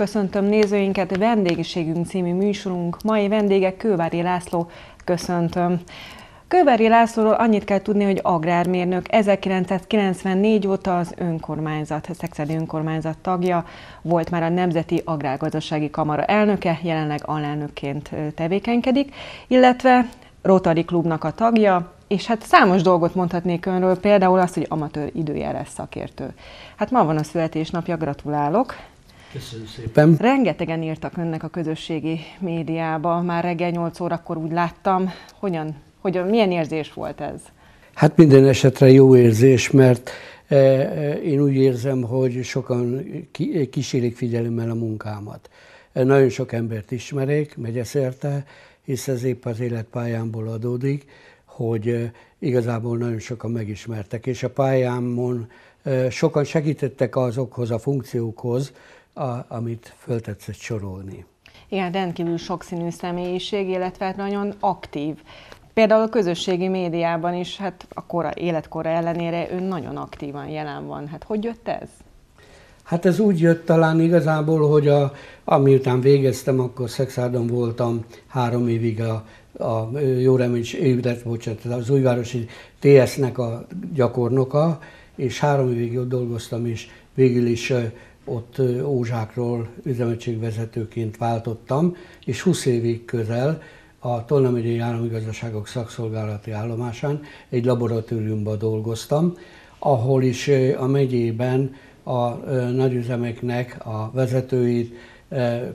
Köszöntöm nézőinket, vendégségünk című műsorunk. Mai vendége Kővári László. Köszöntöm. Kővári Lászlóról annyit kell tudni, hogy agrármérnök, 1994 óta az önkormányzat, Szexedi önkormányzat tagja, volt már a Nemzeti Agrárgazdasági Kamara elnöke, jelenleg alelnökként tevékenykedik, illetve Rotary Klubnak a tagja, és hát számos dolgot mondhatnék önről, például azt, hogy amatőr időjárás szakértő. Hát ma van a születésnapja, gratulálok! Köszönöm szépen. Rengetegen írtak önnek a közösségi médiába, már reggel 8 órakor úgy láttam. Hogyan, hogyan, milyen érzés volt ez? Hát minden esetre jó érzés, mert eh, eh, én úgy érzem, hogy sokan eh, kísérik figyelemmel a munkámat. Nagyon sok embert ismerek, megyeszerte, hisz ez épp az életpályámból adódik, hogy igazából nagyon sokan megismertek, és a pályámon sokan segítettek azokhoz a funkciókhoz, a, amit tetszett sorolni. Igen, rendkívül sokszínű személyiség, illetve hát nagyon aktív. Például a közösségi médiában is, hát a kora, életkora ellenére ő nagyon aktívan jelen van. Hát hogy jött ez? Hát ez úgy jött talán igazából, hogy a, amiután végeztem, akkor Szexárdon voltam három évig a, a jó reménys, élet, bocsánat, az újvárosi TS-nek a gyakornoka, és három évig ott dolgoztam, és végül is ott Ózsákról üzemeltségvezetőként váltottam, és 20 évig közel a Tolnamegyei Állami Gazdaságok Szakszolgálati Állomásán egy laboratóriumban dolgoztam, ahol is a megyében a nagyüzemeknek a vezetőit,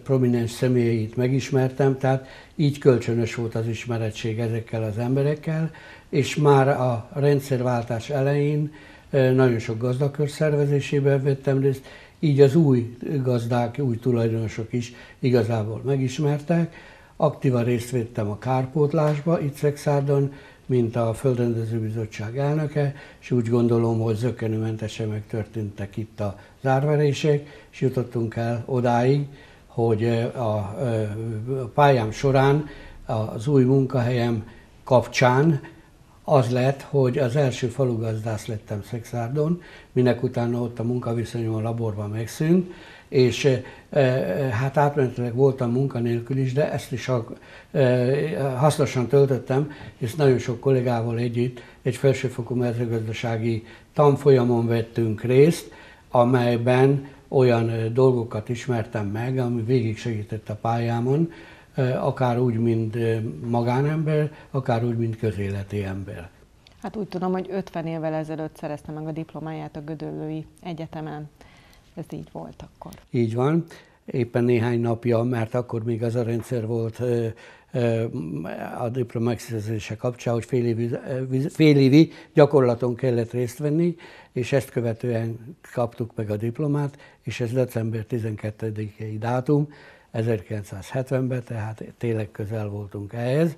prominens személyeit megismertem, tehát így kölcsönös volt az ismeretség ezekkel az emberekkel, és már a rendszerváltás elején nagyon sok gazdakör szervezésében vettem részt, így az új gazdák, új tulajdonosok is igazából megismertek. Aktívan részt vettem a kárpótlásba itt Szexárdon, mint a Földrendező Bizottság elnöke, és úgy gondolom, hogy zökkenőmentesen megtörténtek itt a zárverések, és jutottunk el odáig, hogy a pályám során az új munkahelyem kapcsán az lett, hogy az első falugazdász lettem Szexárdon, minek utána ott a munkaviszonyom a laborban megszűnt, és e, hát átmenetileg voltam munkanélkül is, de ezt is a, e, hasznosan töltöttem, és nagyon sok kollégával együtt egy felsőfokú mezőgazdasági tanfolyamon vettünk részt, amelyben olyan dolgokat ismertem meg, ami végig segített a pályámon, akár úgy, mint magánember, akár úgy, mint közéleti ember. Hát úgy tudom, hogy 50 évvel ezelőtt szerezte meg a diplomáját a Gödöllői Egyetemen. Ez így volt akkor. Így van. Éppen néhány napja, mert akkor még az a rendszer volt a diploma kapcsán, hogy fél évi, fél évi gyakorlaton kellett részt venni, és ezt követően kaptuk meg a diplomát, és ez december 12-i dátum, 1970-ben, tehát tényleg közel voltunk ehhez,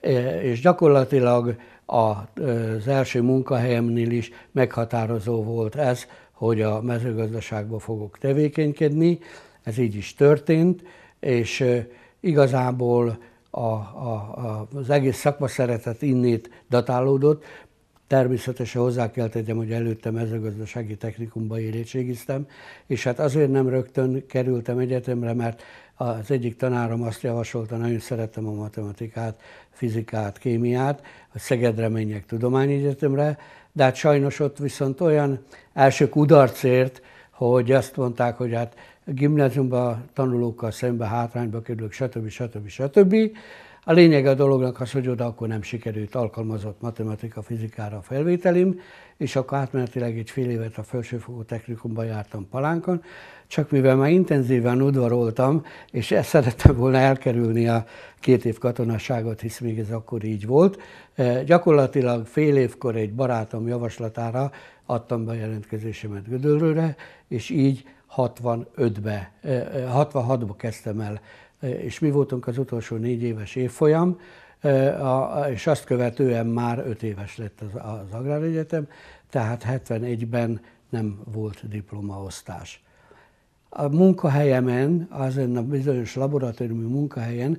e, és gyakorlatilag az első munkahelyemnél is meghatározó volt ez, hogy a mezőgazdaságba fogok tevékenykedni, ez így is történt, és e, igazából a, a, a, az egész szeretet innét datálódott. Természetesen hozzá kell tegyem, hogy előtte mezőgazdasági technikumba érettségiztem, és hát azért nem rögtön kerültem egyetemre, mert az egyik tanárom azt javasolta, nagyon szeretem a matematikát, fizikát, kémiát, hogy Szegedre menjek egyetemre, de hát sajnos ott viszont olyan első kudarcért, hogy azt mondták, hogy hát gimnáziumban tanulókkal szembe hátrányba kerülök, stb. stb. stb. stb a lényeg a dolognak az, hogy oda akkor nem sikerült alkalmazott matematika-fizikára a felvételim, és akkor átmenetileg egy fél évet a felsőfokú technikumban jártam Palánkon, csak mivel már intenzíven udvaroltam, és ezt szerettem volna elkerülni a két év katonasságot, hisz még ez akkor így volt, eh, gyakorlatilag fél évkor egy barátom javaslatára adtam be a jelentkezésemet Gödöllőre, és így 65-be, 66-ba eh, eh, kezdtem el és mi voltunk az utolsó négy éves évfolyam, és azt követően már öt éves lett az, az Agráregyetem, tehát 71-ben nem volt diplomaosztás. A munkahelyemen, az a bizonyos laboratóriumi munkahelyen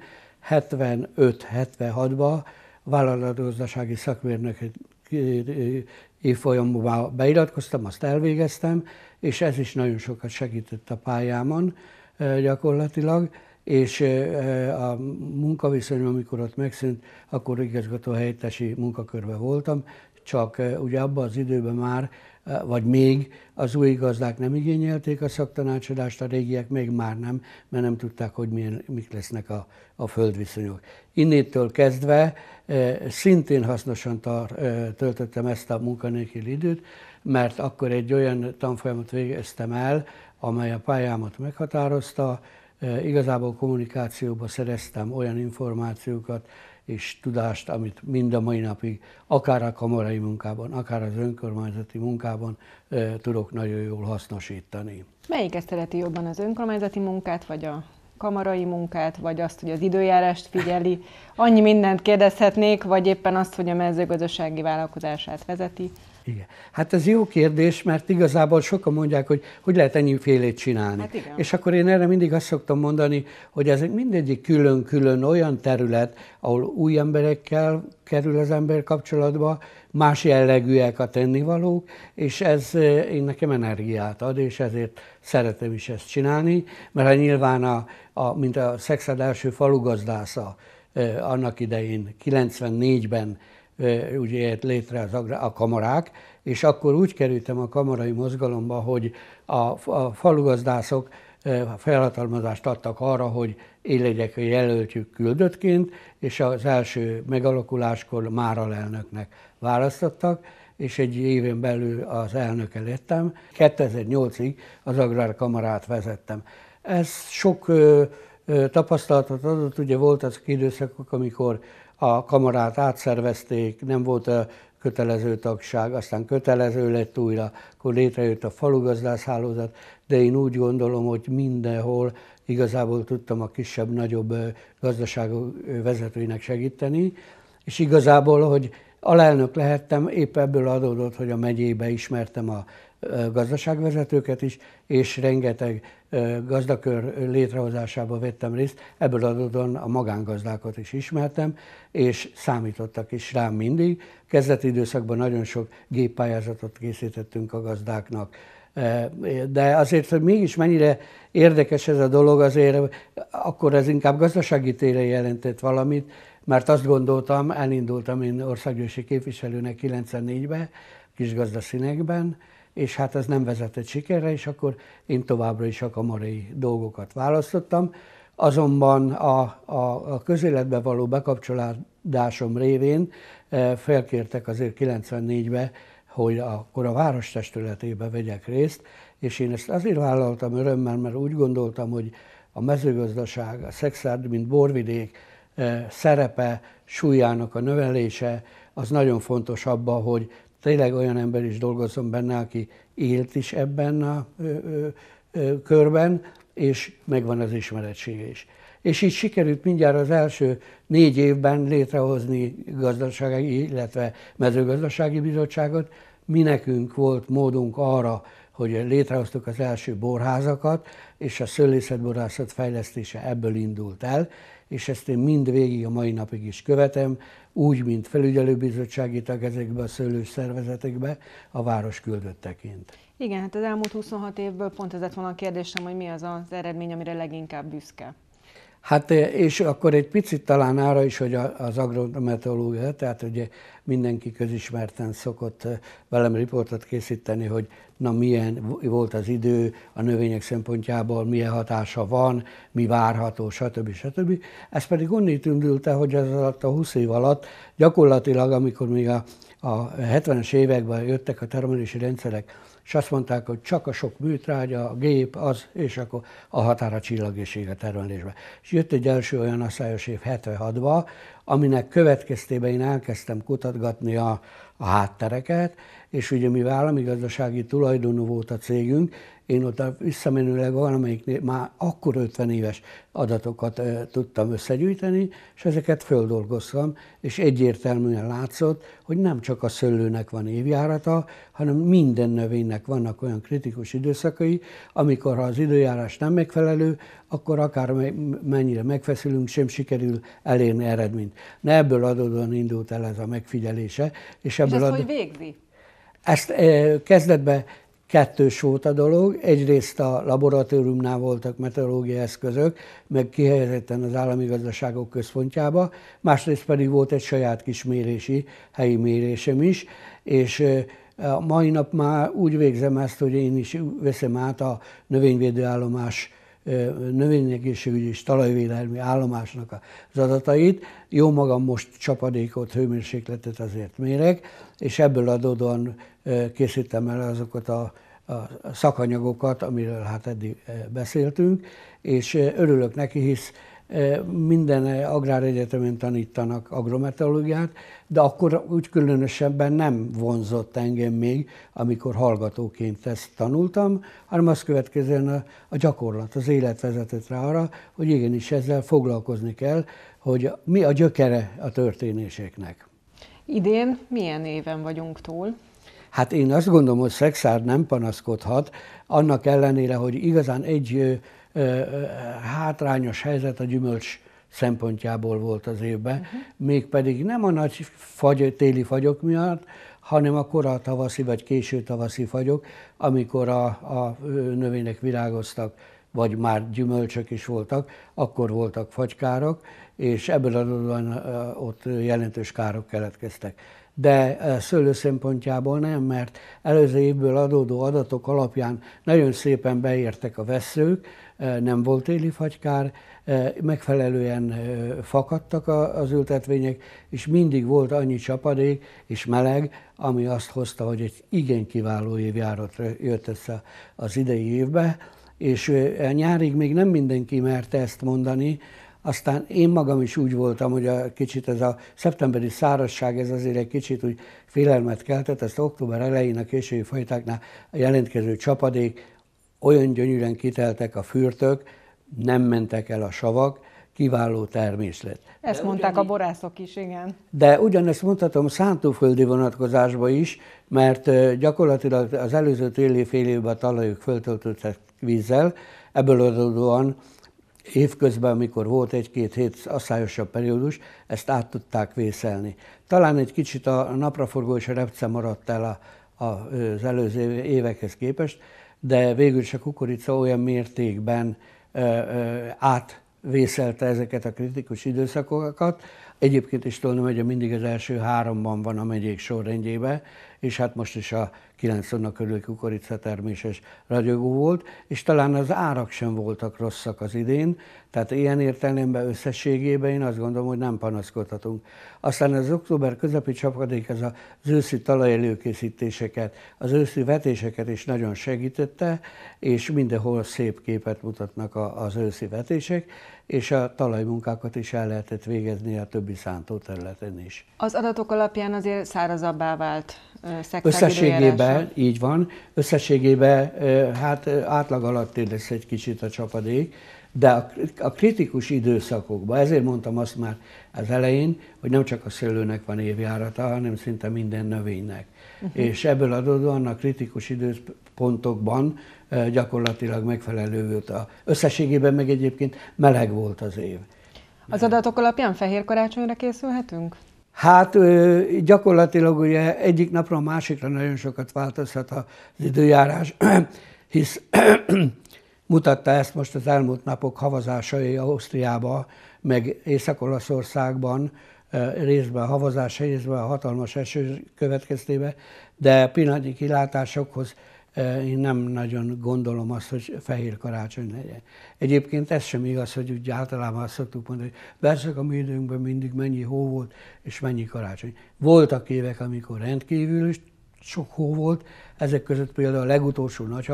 75-76-ban vállalatgazdasági szakmérnök évfolyamba beiratkoztam, azt elvégeztem, és ez is nagyon sokat segített a pályámon gyakorlatilag és a munkaviszonyom, amikor ott megszűnt, akkor igazgató helyettesi munkakörbe voltam, csak ugye abban az időben már, vagy még az új gazdák nem igényelték a szaktanácsadást, a régiek még már nem, mert nem tudták, hogy milyen, mik lesznek a, a földviszonyok. Innétől kezdve szintén hasznosan tar, töltöttem ezt a munkanélkül időt, mert akkor egy olyan tanfolyamot végeztem el, amely a pályámat meghatározta, Igazából kommunikációba szereztem olyan információkat és tudást, amit mind a mai napig, akár a kamarai munkában, akár az önkormányzati munkában tudok nagyon jól hasznosítani. Melyiket szereti jobban az önkormányzati munkát, vagy a kamarai munkát, vagy azt, hogy az időjárást figyeli. Annyi mindent kérdezhetnék, vagy éppen azt, hogy a mezőgazdasági vállalkozását vezeti. Igen. Hát ez jó kérdés, mert igazából sokan mondják, hogy hogy lehet ennyi félét csinálni. Hát igen. És akkor én erre mindig azt szoktam mondani, hogy ez mindegyik külön-külön olyan terület, ahol új emberekkel kerül az ember kapcsolatba, más jellegűek a tennivalók, és ez eh, én nekem energiát ad, és ezért szeretem is ezt csinálni, mert ha hát nyilván, a, a, mint a szexed első falugazdásza eh, annak idején, 94-ben úgy jött létre az agra, a kamarák, és akkor úgy kerültem a kamarai mozgalomba, hogy a, a falugazdászok felhatalmazást adtak arra, hogy én legyek a jelöltjük küldöttként, és az első megalakuláskor a elnöknek választottak, és egy évén belül az elnöke lettem. 2008-ig az Agrárkamarát vezettem. Ez sok ö, ö, tapasztalatot adott, ugye volt az időszakok, amikor a kamarát átszervezték, nem volt a kötelező tagság, aztán kötelező lett újra, akkor létrejött a falugazdászhálózat, de én úgy gondolom, hogy mindenhol igazából tudtam a kisebb-nagyobb gazdaság vezetőinek segíteni, és igazából, hogy alelnök lehettem, épp ebből adódott, hogy a megyébe ismertem a gazdaságvezetőket is, és rengeteg gazdakör létrehozásába vettem részt, ebből adódóan a magángazdákat is ismertem, és számítottak is rám mindig. Kezdeti időszakban nagyon sok géppályázatot készítettünk a gazdáknak, de azért, hogy mégis mennyire érdekes ez a dolog, azért akkor ez inkább gazdasági téren jelentett valamit, mert azt gondoltam, elindultam én országgyűlési képviselőnek 94-ben, kis gazdaszínekben, és hát ez nem vezetett sikerre, és akkor én továbbra is a kamarai dolgokat választottam. Azonban a, a, a közéletbe való bekapcsolódásom révén eh, felkértek azért 94-be, hogy akkor a város testületébe vegyek részt, és én ezt azért vállaltam örömmel, mert úgy gondoltam, hogy a mezőgazdaság, a szexárd, mint borvidék eh, szerepe, súlyának a növelése, az nagyon fontos abban, hogy tényleg olyan ember is dolgozom benne, aki élt is ebben a ö, ö, ö, körben, és megvan az ismeretsége is. És így sikerült mindjárt az első négy évben létrehozni gazdasági, illetve mezőgazdasági bizottságot. Mi nekünk volt módunk arra, hogy létrehoztuk az első borházakat, és a szőlészetborászat fejlesztése ebből indult el, és ezt én mind végig a mai napig is követem, úgy, mint felügyelőbizottsági tag ezekbe a szőlős szervezetekbe a város küldötteként. Igen, hát az elmúlt 26 évből pont ez lett volna a kérdésem, hogy mi az az eredmény, amire leginkább büszke. Hát eh, és akkor egy picit talán arra is, hogy az agrometológia, tehát ugye mindenki közismerten szokott eh, velem riportot készíteni, hogy na milyen volt az idő a növények szempontjából, milyen hatása van, mi várható, stb. stb. Ez pedig onnét ündülte, hogy ez alatt a 20 év alatt gyakorlatilag, amikor még a, a 70-es években jöttek a termelési rendszerek, és azt mondták, hogy csak a sok műtrágya, a gép, az, és akkor a határa csillagészség a termelésbe. És jött egy első olyan asszályos év 76 aminek következtében én elkezdtem kutatgatni a, a háttereket, és ugye állami gazdasági tulajdonú volt a cégünk, én ott visszamenőleg valamelyik már akkor 50 éves adatokat tudtam összegyűjteni, és ezeket földolgoztam, és egyértelműen látszott, hogy nem csak a szőlőnek van évjárata, hanem minden növénynek vannak olyan kritikus időszakai, amikor ha az időjárás nem megfelelő, akkor akár mennyire megfeszülünk, sem sikerül elérni eredményt. Na ebből adódóan indult el ez a megfigyelése. És, ebből és ezt adó... hogy végzi? Ezt kezdetben kettős volt a dolog. Egyrészt a laboratóriumnál voltak meteorológiai eszközök, meg kihelyezetten az állami gazdaságok központjába, másrészt pedig volt egy saját kis mérési, helyi mérésem is, és a mai nap már úgy végzem ezt, hogy én is veszem át a növényvédőállomás növényegészségügyi és talajvédelmi állomásnak az adatait. Jó magam most csapadékot, hőmérsékletet azért mérek, és ebből adódóan készítem el azokat a, a szakanyagokat, amiről hát eddig beszéltünk, és örülök neki, hisz minden agráregyetemen tanítanak agrometeorológiát, de akkor úgy különösebben nem vonzott engem még, amikor hallgatóként ezt tanultam, hanem az következően a, a gyakorlat, az élet vezetett rá arra, hogy igenis ezzel foglalkozni kell, hogy mi a gyökere a történéseknek. Idén milyen éven vagyunk túl? Hát én azt gondolom, hogy Szexár nem panaszkodhat, annak ellenére, hogy igazán egy ö, ö, hátrányos helyzet a gyümölcs szempontjából volt az évben, uh-huh. mégpedig nem a nagy fagy, téli fagyok miatt, hanem a kora tavaszi vagy késő tavaszi fagyok, amikor a, a növények virágoztak, vagy már gyümölcsök is voltak, akkor voltak fagykárok, és ebből adódóan ott jelentős károk keletkeztek de eh, szőlő szempontjából nem, mert előző évből adódó adatok alapján nagyon szépen beértek a veszők, eh, nem volt éli fagykár, eh, megfelelően fakadtak az ültetvények, és mindig volt annyi csapadék és meleg, ami azt hozta, hogy egy igen kiváló évjárat jött össze az idei évbe, és nyárig még nem mindenki merte ezt mondani, aztán én magam is úgy voltam, hogy a kicsit ez a szeptemberi szárazság, ez azért egy kicsit úgy félelmet keltett, ezt október elején a késői fajtáknál a jelentkező csapadék, olyan gyönyörűen kiteltek a fürtök, nem mentek el a savak, kiváló természet. Ezt de mondták ugyanígy, a borászok is, igen. De ugyanezt mondhatom szántóföldi vonatkozásba is, mert gyakorlatilag az előző téli fél évben a talajuk föltöltöttek vízzel, ebből adódóan évközben, amikor volt egy-két hét asszályosabb periódus, ezt át tudták vészelni. Talán egy kicsit a napraforgó és a repce maradt el a, a, az előző évekhez képest, de végül is a kukorica olyan mértékben ö, ö, átvészelte ezeket a kritikus időszakokat. Egyébként is Tolna megye mindig az első háromban van a megyék sorrendjében, és hát most is a 9 tonna körül kukoricatelméses ragyogó volt, és talán az árak sem voltak rosszak az idén, tehát ilyen értelemben összességében én azt gondolom, hogy nem panaszkodhatunk. Aztán az október közepi csapadék az az őszi talajelőkészítéseket, az őszi vetéseket is nagyon segítette, és mindenhol szép képet mutatnak az őszi vetések, és a talajmunkákat is el lehetett végezni a többi szántóterületen is. Az adatok alapján azért szárazabbá vált szektor Összességében fel, így van. Összességében hát átlag alatt lesz egy kicsit a csapadék, de a, a kritikus időszakokban, ezért mondtam azt már az elején, hogy nem csak a szőlőnek van évjárata, hanem szinte minden növénynek. Uh-huh. És ebből adódóan a kritikus időpontokban gyakorlatilag megfelelő volt a összességében, meg egyébként meleg volt az év. Az adatok alapján fehér karácsonyra készülhetünk? Hát gyakorlatilag ugye egyik napra a másikra nagyon sokat változhat az időjárás, hisz mutatta ezt most az elmúlt napok havazásai Ausztriában, meg Észak-Olaszországban, részben a havazás, részben a hatalmas eső következtében, de pillanatnyi kilátásokhoz én nem nagyon gondolom azt, hogy fehér karácsony legyen. Egyébként ez sem igaz, hogy úgy általában azt szoktuk mondani, hogy persze a mi időnkben mindig mennyi hó volt, és mennyi karácsony. Voltak évek, amikor rendkívül is sok hó volt, ezek között például a legutolsó nagy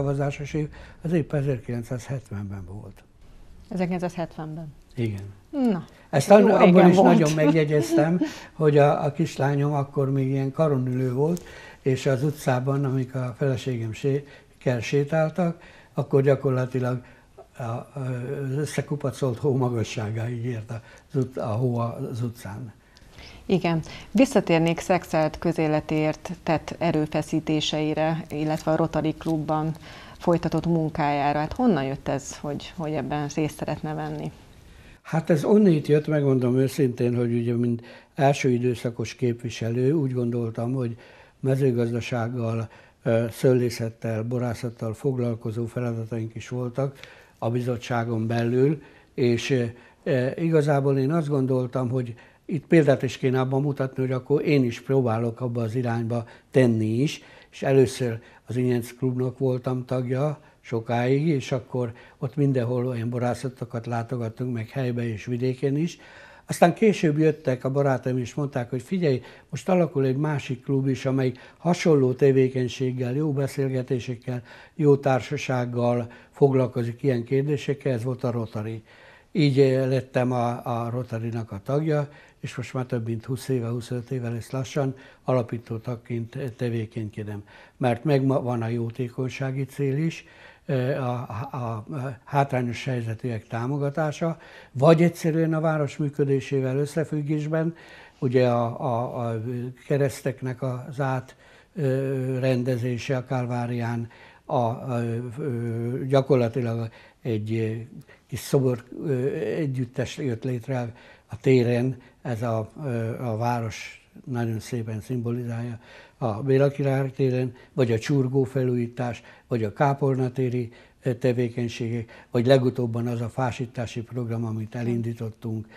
év, az épp 1970-ben volt. 1970-ben. Igen. Na, Ezt Jó, abból is volt. nagyon megjegyeztem, hogy a, a kislányom akkor még ilyen karonülő volt, és az utcában, amik a feleségem sé, kell sétáltak, akkor gyakorlatilag a, a, az összekupacolt hó magasságáig ért a, a hó az utcán. Igen. Visszatérnék szexelt közéletért tett erőfeszítéseire, illetve a Rotary Klubban folytatott munkájára. Hát honnan jött ez, hogy, hogy ebben részt szeretne venni? Hát ez onnét jött, megmondom őszintén, hogy ugye mint első időszakos képviselő úgy gondoltam, hogy mezőgazdasággal, szőlészettel, borászattal foglalkozó feladataink is voltak a bizottságon belül, és igazából én azt gondoltam, hogy itt példát is kéne abban mutatni, hogy akkor én is próbálok abba az irányba tenni is, és először az Inyenc Klubnak voltam tagja sokáig, és akkor ott mindenhol olyan borászatokat látogattunk, meg helyben és vidéken is. Aztán később jöttek a barátaim, és mondták, hogy figyelj, most alakul egy másik klub is, amely hasonló tevékenységgel, jó beszélgetésekkel, jó társasággal foglalkozik ilyen kérdésekkel, ez volt a Rotary. Így lettem a, a Rotary-nak a tagja, és most már több mint 20 éve, 25 éve lesz lassan, alapító tagként tevékenykedem. Mert megvan a jótékonysági cél is, a, a hátrányos helyzetűek támogatása, vagy egyszerűen a város működésével összefüggésben, ugye a, a, a kereszteknek az átrendezése a Kálvárián, a, a, gyakorlatilag egy kis szobor együttes jött létre a téren, ez a, a város nagyon szépen szimbolizálja a Béla Király téren, vagy a csurgó felújítás, vagy a kápolnatéri tevékenységek, vagy legutóbban az a fásítási program, amit elindítottunk.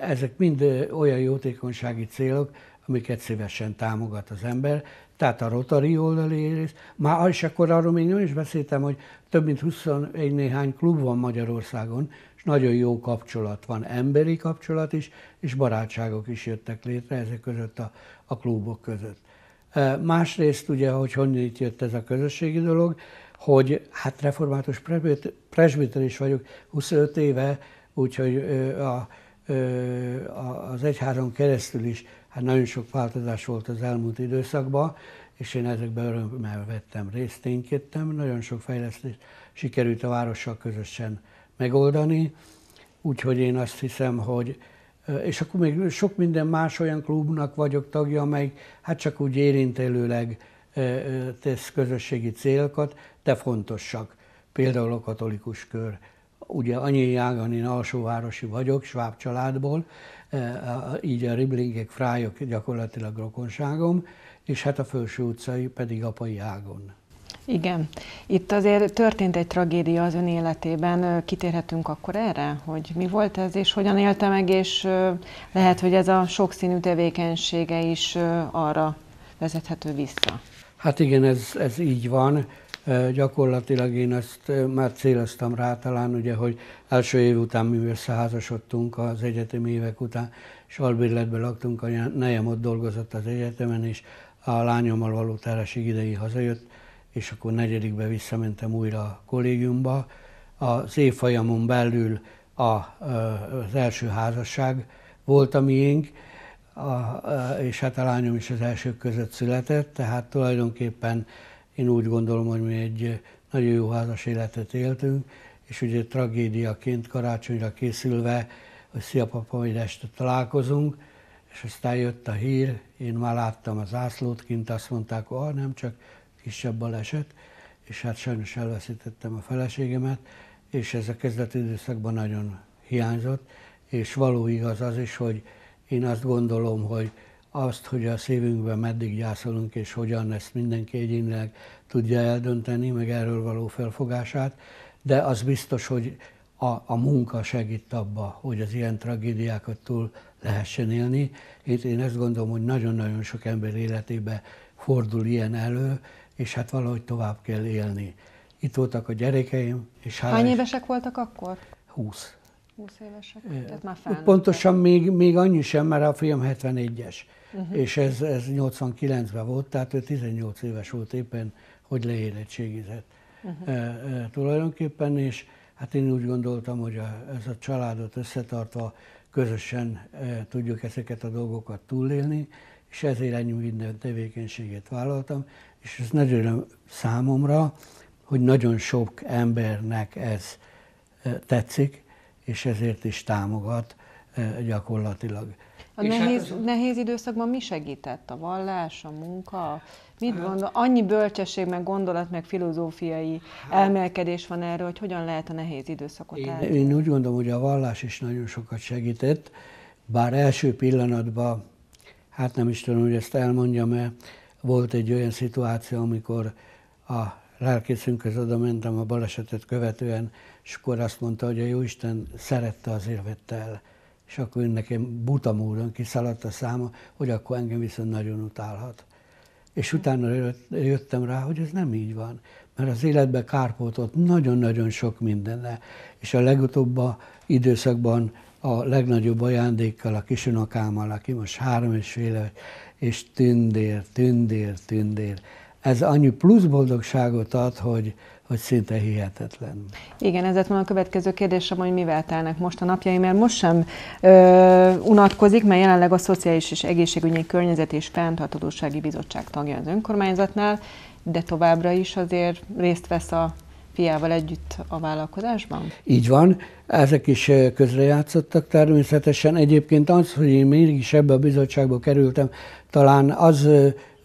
Ezek mind olyan jótékonysági célok, amiket szívesen támogat az ember, tehát a Rotary oldalérész. Már is akkor arról még nem is beszéltem, hogy több mint 21 néhány klub van Magyarországon, és nagyon jó kapcsolat van, emberi kapcsolat is, és barátságok is jöttek létre ezek között a, a klubok között. Másrészt ugye, hogy itt jött ez a közösségi dolog, hogy hát református presbiter is vagyok 25 éve, úgyhogy a az egyháron keresztül is, hát nagyon sok változás volt az elmúlt időszakban, és én ezekben örömmel vettem részt, ténykedtem. Nagyon sok fejlesztést sikerült a várossal közösen megoldani, úgyhogy én azt hiszem, hogy és akkor még sok minden más olyan klubnak vagyok tagja, amely hát csak úgy érintelőleg tesz közösségi célokat, de fontosak. Például a katolikus kör ugye Anyi Jágan, én alsóvárosi vagyok, sváb családból, e, így a Riblingek, Frájok gyakorlatilag rokonságom, és hát a Fölső utcai pedig apai ágon. Igen. Itt azért történt egy tragédia az ön életében. Kitérhetünk akkor erre, hogy mi volt ez, és hogyan élte meg, és lehet, hogy ez a sokszínű tevékenysége is arra vezethető vissza. Hát igen, ez, ez így van. Gyakorlatilag én ezt már céloztam rá talán, ugye, hogy első év után mi összeházasodtunk az egyetemi évek után, és albérletben laktunk, a nejem ott dolgozott az egyetemen, és a lányommal való tárásig idei hazajött, és akkor negyedikbe visszamentem újra a kollégiumba. Az évfolyamon belül a, az első házasság volt a miénk, a, és hát a lányom is az elsők között született, tehát tulajdonképpen én úgy gondolom, hogy mi egy nagyon jó házas életet éltünk, és ugye tragédiaként karácsonyra készülve, hogy szia papa, hogy este találkozunk, és aztán jött a hír, én már láttam az ászlót kint, azt mondták, hogy ah, nem, csak kisebb baleset, és hát sajnos elveszítettem a feleségemet, és ez a kezdeti időszakban nagyon hiányzott, és való igaz az is, hogy én azt gondolom, hogy azt, hogy a szívünkben meddig gyászolunk és hogyan ezt mindenki egyénileg tudja eldönteni, meg erről való felfogását, de az biztos, hogy a, a munka segít abba, hogy az ilyen tragédiákat túl lehessen élni. Én, én ezt gondolom, hogy nagyon-nagyon sok ember életébe fordul ilyen elő, és hát valahogy tovább kell élni. Itt voltak a gyerekeim, és Hány évesek voltak akkor? 20. 20 évesek? Tehát már felnőttek. Pontosan még, még annyi sem, mert a film 71-es, uh-huh. és ez, ez 89-ben volt, tehát ő 18 éves volt éppen, hogy leérettségizett uh-huh. e, e, tulajdonképpen, és hát én úgy gondoltam, hogy a, ez a családot összetartva közösen e, tudjuk ezeket a dolgokat túlélni, és ezért ennyi minden tevékenységét vállaltam, és ez nagyon öröm számomra, hogy nagyon sok embernek ez tetszik, és ezért is támogat gyakorlatilag. A hát nehéz, hát az... nehéz időszakban mi segített? A vallás, a munka? Mit gondol? Annyi bölcsesség, meg gondolat, meg filozófiai hát- elmélkedés van erről, hogy hogyan lehet a nehéz időszakot én, Én úgy gondolom, hogy a vallás is nagyon sokat segített, bár első pillanatban, hát nem is tudom, hogy ezt elmondjam-e, volt egy olyan szituáció, amikor a lelkészünkhöz oda mentem a balesetet követően, és akkor azt mondta, hogy a Jóisten szerette, azért vette el. És akkor nekem buta módon kiszaladt a száma, hogy akkor engem viszont nagyon utálhat. És utána jöttem rá, hogy ez nem így van. Mert az életben kárpótott nagyon-nagyon sok mindenne. És a legutóbb időszakban a legnagyobb ajándékkal a kisunokámmal, aki most három és fél, és tündér, tündér, tündér ez annyi plusz boldogságot ad, hogy, hogy szinte hihetetlen. Igen, ez van a következő kérdésem, hogy mivel telnek most a napjai, mert most sem ö, unatkozik, mert jelenleg a Szociális és Egészségügyi Környezet és Fenntartatósági Bizottság tagja az önkormányzatnál, de továbbra is azért részt vesz a fiával együtt a vállalkozásban? Így van, ezek is közrejátszottak természetesen. Egyébként az, hogy én mégis ebbe a bizottságba kerültem, talán az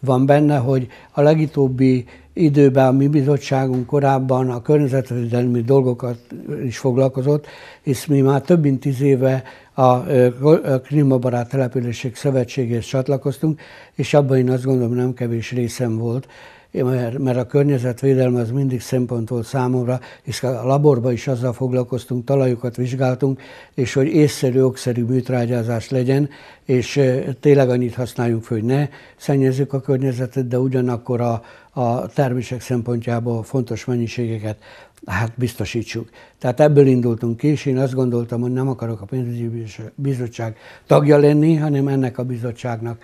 van benne, hogy a legutóbbi időben a mi bizottságunk korábban a környezetvédelmi dolgokat is foglalkozott, hisz mi már több mint tíz éve a Klímabarát Települések Szövetségéhez csatlakoztunk, és abban én azt gondolom nem kevés részem volt, mert, mert a környezetvédelme az mindig szempont volt számomra, és a laborban is azzal foglalkoztunk, talajokat vizsgáltunk, és hogy észszerű, okszerű műtrágyázás legyen, és tényleg annyit használjunk föl, hogy ne szennyezzük a környezetet, de ugyanakkor a, a termések szempontjából fontos mennyiségeket hát biztosítsuk. Tehát ebből indultunk ki, és én azt gondoltam, hogy nem akarok a pénzügyi bizottság tagja lenni, hanem ennek a bizottságnak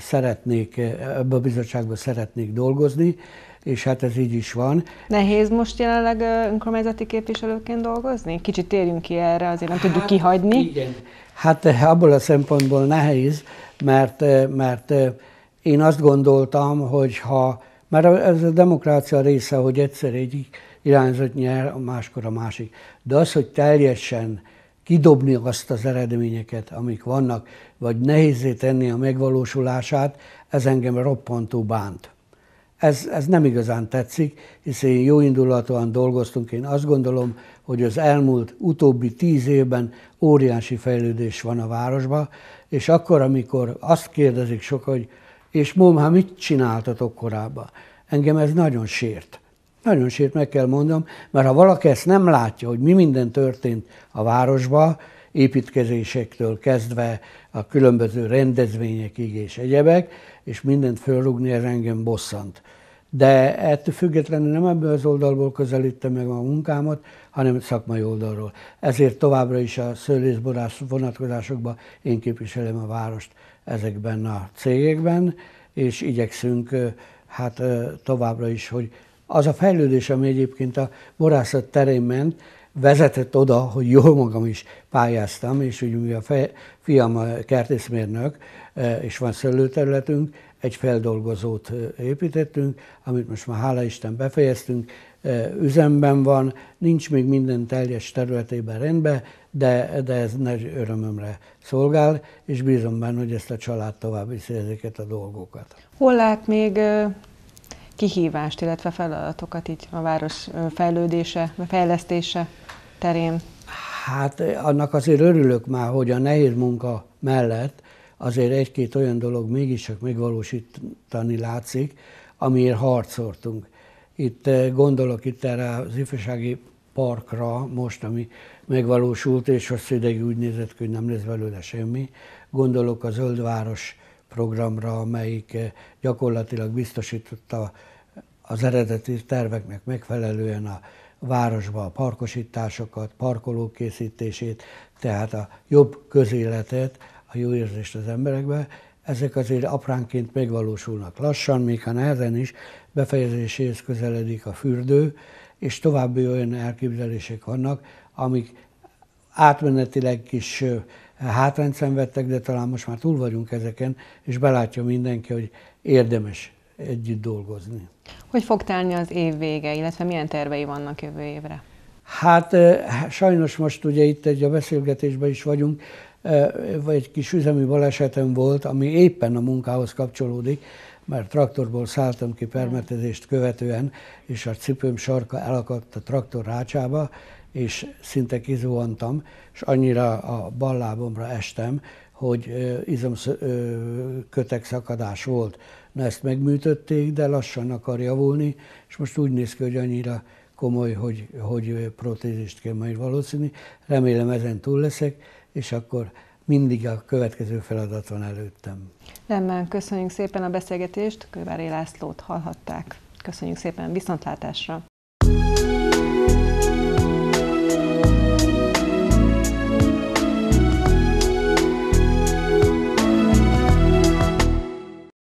szeretnék, ebbe a bizottságban szeretnék dolgozni, és hát ez így is van. Nehéz most jelenleg önkormányzati képviselőként dolgozni? Kicsit térjünk ki erre, azért nem hát, tudjuk kihagyni. Igen. Hát eh, abból a szempontból nehéz, mert, eh, mert eh, én azt gondoltam, hogy ha, mert ez a demokrácia része, hogy egyszer egyik irányzat nyer, a máskor a másik. De az, hogy teljesen kidobni azt az eredményeket, amik vannak, vagy nehézé tenni a megvalósulását, ez engem roppantó bánt. Ez, ez nem igazán tetszik, hiszen jó indulatúan dolgoztunk. Én azt gondolom, hogy az elmúlt utóbbi tíz évben óriási fejlődés van a városban, és akkor, amikor azt kérdezik sok, hogy és mom, hát mit csináltatok korábban? Engem ez nagyon sért. Nagyon sért meg kell mondom, mert ha valaki ezt nem látja, hogy mi minden történt a városban, építkezésektől kezdve a különböző rendezvényekig és egyebek, és mindent fölrúgni, ez engem bosszant. De ettől függetlenül nem ebből az oldalból közelítem meg a munkámat, hanem szakmai oldalról. Ezért továbbra is a szőlészborász vonatkozásokban én képviselem a várost ezekben a cégekben, és igyekszünk hát továbbra is, hogy az a fejlődés, ami egyébként a borászat terén ment, vezetett oda, hogy jól magam is pályáztam, és úgy, mi a fiam a kertészmérnök, e, és van szőlőterületünk, egy feldolgozót e, építettünk, amit most már hála Isten befejeztünk, e, üzemben van, nincs még minden teljes területében rendben, de, de ez nagy örömömre szolgál, és bízom benne, hogy ezt a család tovább viszi ezeket a dolgokat. Hol lát még kihívást, illetve feladatokat így a város fejlődése, fejlesztése terén? Hát annak azért örülök már, hogy a nehéz munka mellett azért egy-két olyan dolog csak megvalósítani látszik, amiért harcoltunk. Itt gondolok itt erre az ifjúsági parkra most, ami megvalósult, és az ideig úgy nézett hogy nem lesz belőle semmi. Gondolok a Zöldváros programra, amelyik eh, gyakorlatilag biztosította az eredeti terveknek megfelelően a városba a parkosításokat, parkolók készítését, tehát a jobb közéletet, a jó érzést az emberekbe. Ezek azért apránként megvalósulnak lassan, még ha nehezen is, befejezéséhez közeledik a fürdő, és további olyan elképzelések vannak, amik átmenetileg is eh, hátrányt szenvedtek, de talán most már túl vagyunk ezeken, és belátja mindenki, hogy érdemes együtt dolgozni. Hogy fog telni az év vége, illetve milyen tervei vannak jövő évre? Hát eh, sajnos most ugye itt egy a beszélgetésben is vagyunk, vagy egy kis üzemi balesetem volt, ami éppen a munkához kapcsolódik, mert traktorból szálltam ki permetezést követően, és a cipőm sarka elakadt a traktor rácsába, és szinte kizuhantam, és annyira a bal lábomra estem, hogy izomkötek szakadás volt. Na ezt megműtötték, de lassan akar javulni, és most úgy néz ki, hogy annyira komoly, hogy, hogy protézist kell majd valószínű. Remélem ezen túl leszek és akkor mindig a következő feladat van előttem. Rendben, köszönjük szépen a beszélgetést, Kővári Lászlót hallhatták. Köszönjük szépen, viszontlátásra! thank you